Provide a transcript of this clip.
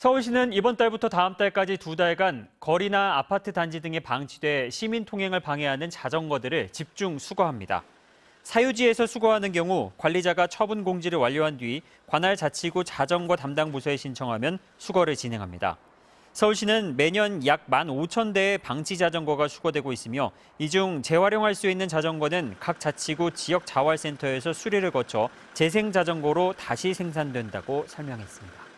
서울시는 이번 달부터 다음 달까지 두 달간 거리나 아파트 단지 등에 방치돼 시민 통행을 방해하는 자전거들을 집중 수거합니다. 사유지에서 수거하는 경우 관리자가 처분 공지를 완료한 뒤 관할 자치구 자전거 담당 부서에 신청하면 수거를 진행합니다. 서울시는 매년 약 15,000대의 방치 자전거가 수거되고 있으며 이 중 재활용할 수 있는 자전거는 각 자치구 지역 자활센터에서 수리를 거쳐 재생 자전거로 다시 생산된다고 설명했습니다.